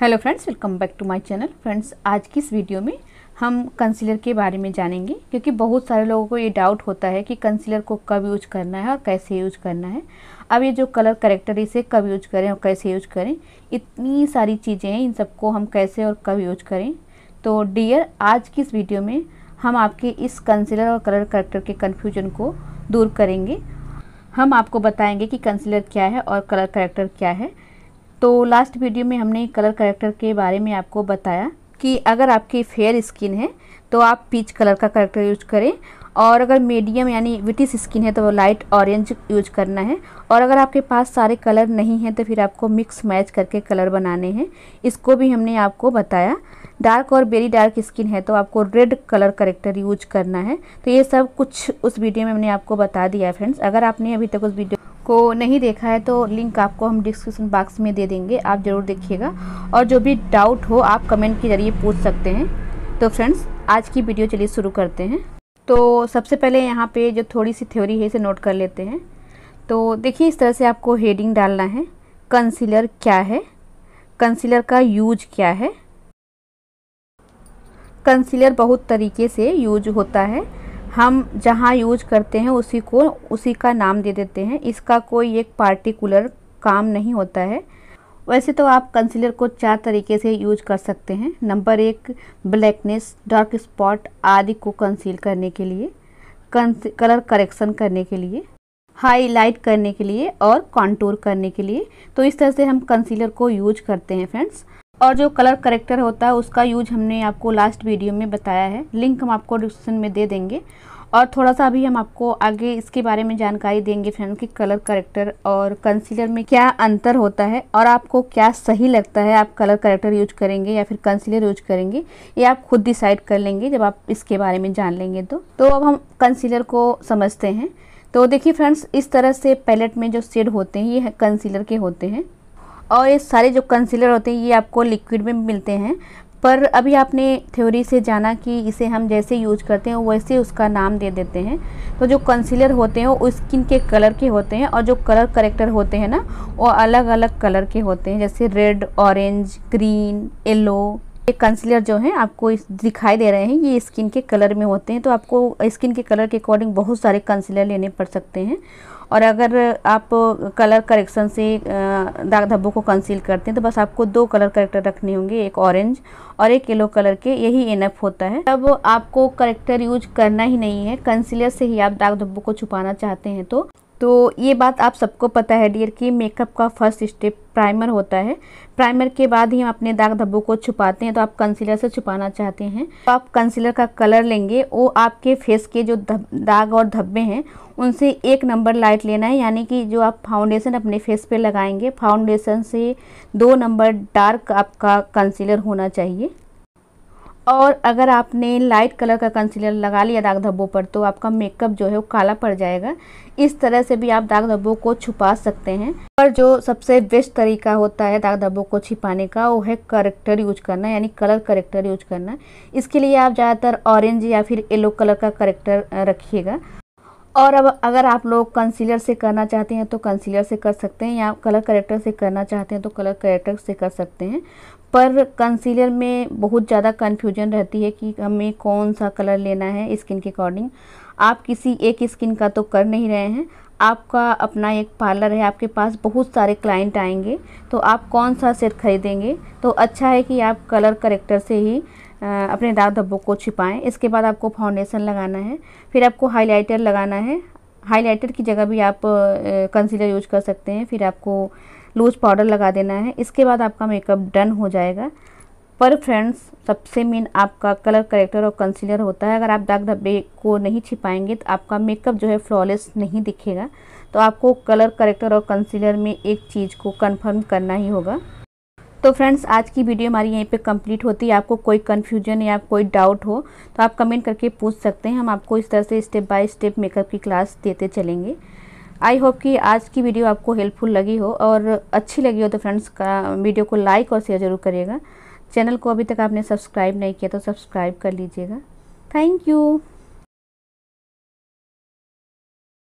hello friends welcome back to my channel friends आज की इस वीडियो में हम कंसीलर के बारे में जानेंगे क्योंकि बहुत सारे लोगों को ये डाउट होता है कि कंसीलर को कब यूज करना है और कैसे यूज करना है अब ये जो कलर करेक्टर इसे कब यूज करें और कैसे यूज करें इतनी सारी चीज़ें हैं इन सबको हम कैसे और कब यूज करें तो डियर आज की इस वीडियो में हम आपके इस कंसीलर और कलर करेक्टर के कन्फ्यूजन को दूर करेंगे हम आपको बताएंगे कि कंसीलर क्या है और कलर करेक्टर क्या है तो लास्ट वीडियो में हमने कलर करेक्टर के बारे में आपको बताया कि अगर आपकी फेयर स्किन है तो आप पीच कलर का करेक्टर यूज करें और अगर मीडियम यानी विटिस स्किन है तो लाइट ऑरेंज यूज करना है और अगर आपके पास सारे कलर नहीं हैं तो फिर आपको मिक्स मैच करके कलर बनाने हैं इसको भी हमने आपको बताया डार्क और बेरी डार्क स्किन है तो आपको रेड कलर करेक्टर यूज करना है तो ये सब कुछ उस वीडियो में हमने आपको बता दिया है फ्रेंड्स अगर आपने अभी तक उस वीडियो को नहीं देखा है तो लिंक आपको हम डिस्क्रिप्शन बॉक्स में दे देंगे आप ज़रूर देखिएगा और जो भी डाउट हो आप कमेंट के ज़रिए पूछ सकते हैं तो फ्रेंड्स आज की वीडियो चलिए शुरू करते हैं तो सबसे पहले यहाँ पे जो थोड़ी सी थ्योरी है इसे नोट कर लेते हैं तो देखिए इस तरह से आपको हेडिंग डालना है कंसीलर क्या है कंसीलर का यूज क्या है कंसीलर बहुत तरीके से यूज होता है हम जहाँ यूज करते हैं उसी को उसी का नाम दे देते हैं इसका कोई एक पार्टिकुलर काम नहीं होता है वैसे तो आप कंसीलर को चार तरीके से यूज कर सकते हैं नंबर एक ब्लैकनेस डार्क स्पॉट आदि को कंसील करने के लिए कलर करेक्शन करने के लिए हाईलाइट करने के लिए और कॉन्टूर करने के लिए तो इस तरह से हम कंसीलर को यूज करते हैं फ्रेंड्स और जो कलर करेक्टर होता है उसका यूज हमने आपको लास्ट वीडियो में बताया है लिंक हम आपको डिस्क्रिप्शन में दे देंगे और थोड़ा सा अभी हम आपको आगे इसके बारे में जानकारी देंगे फ्रेंड कि कलर करेक्टर और कंसीलर में क्या अंतर होता है और आपको क्या सही लगता है आप कलर करेक्टर यूज करेंगे या फिर कंसीलर यूज करेंगे ये आप खुद डिसाइड कर लेंगे जब आप इसके बारे में जान लेंगे तो, तो अब हम कंसीलर को समझते हैं तो देखिए फ्रेंड्स इस तरह से पैलेट में जो शेड होते हैं ये कंसीलर के होते हैं और ये सारे जो कंसीलर होते हैं ये आपको लिक्विड में मिलते हैं पर अभी आपने थ्योरी से जाना कि इसे हम जैसे यूज करते हैं वैसे उसका नाम दे देते हैं तो जो कंसीलर होते हैं वो स्किन के कलर के होते हैं और जो कलर करेक्टर होते हैं ना वो अलग अलग कलर के होते हैं जैसे रेड ऑरेंज ग्रीन येलो ये कंसीलर जो है आपको दिखाई दे रहे हैं ये स्किन के कलर में होते हैं तो आपको स्किन के कलर के अकॉर्डिंग बहुत सारे कंसीलर लेने पड़ सकते हैं और अगर आप कलर करेक्शन से दाग धब्बों को कंसील करते हैं तो बस आपको दो कलर करेक्टर रखने होंगे एक ऑरेंज और एक येलो कलर के यही एफ होता है तब आपको करेक्टर यूज करना ही नहीं है कंसीलर से ही आप दाग धब्बों को छुपाना चाहते हैं तो तो ये बात आप सबको पता है डियर कि मेकअप का फर्स्ट स्टेप प्राइमर होता है प्राइमर के बाद ही हम अपने दाग धब्बों को छुपाते हैं तो आप कंसीलर से छुपाना चाहते हैं तो आप कंसीलर का कलर लेंगे वो आपके फेस के जो दाग और धब्बे हैं उनसे एक नंबर लाइट लेना है यानी कि जो आप फाउंडेशन अपने फेस पे लगाएंगे फाउंडेशन से दो नंबर डार्क आपका कंसीलर होना चाहिए और अगर आपने लाइट कलर का कंसीलर लगा लिया दाग धब्बों पर तो आपका मेकअप जो है वो काला पड़ जाएगा इस तरह से भी आप दाग धब्बों को छुपा सकते हैं पर जो सबसे बेस्ट तरीका होता है दाग धब्बों को छिपाने का वो है करेक्टर यूज करना यानी कलर करेक्टर यूज करना इसके लिए आप ज़्यादातर ऑरेंज या फिर येलो कलर का करेक्टर रखिएगा और अब अगर आप लोग कंसीलर से करना चाहते हैं तो कंसीलर से कर सकते हैं या कलर करेक्टर से करना चाहते हैं तो कलर करेक्टर से कर सकते हैं पर कंसीलर में बहुत ज़्यादा कन्फ्यूजन रहती है कि हमें कौन सा कलर लेना है स्किन के अकॉर्डिंग आप किसी एक स्किन का तो कर नहीं रहे हैं आपका अपना एक पार्लर है आपके पास बहुत सारे क्लाइंट आएंगे तो आप कौन सा सेट खरीदेंगे तो अच्छा है कि आप कलर करेक्टर से ही अपने दाग धब्बों को छिपाएं इसके बाद आपको फाउंडेशन लगाना है फिर आपको हाइलाइटर लगाना है हाइलाइटर की जगह भी आप कंसीलर यूज कर सकते हैं फिर आपको लूज़ पाउडर लगा देना है इसके बाद आपका मेकअप डन हो जाएगा पर फ्रेंड्स सबसे मेन आपका कलर करेक्टर और कंसीलर होता है अगर आप दाग धब्बे को नहीं छिपाएंगे तो आपका मेकअप जो है फ्लॉलेस नहीं दिखेगा तो आपको कलर करेक्टर और कंसीलर में एक चीज़ को कंफर्म करना ही होगा तो फ्रेंड्स आज की वीडियो हमारी यहीं पे कंप्लीट होती है आपको कोई कन्फ्यूजन या कोई डाउट हो तो आप कमेंट करके पूछ सकते हैं हम आपको इस तरह से स्टेप बाय स्टेप मेकअप की क्लास देते चलेंगे आई होप कि आज की वीडियो आपको हेल्पफुल लगी हो और अच्छी लगी हो तो फ्रेंड्स का वीडियो को लाइक और शेयर ज़रूर करिएगा चैनल को अभी तक आपने सब्सक्राइब नहीं किया तो सब्सक्राइब कर लीजिएगा थैंक यू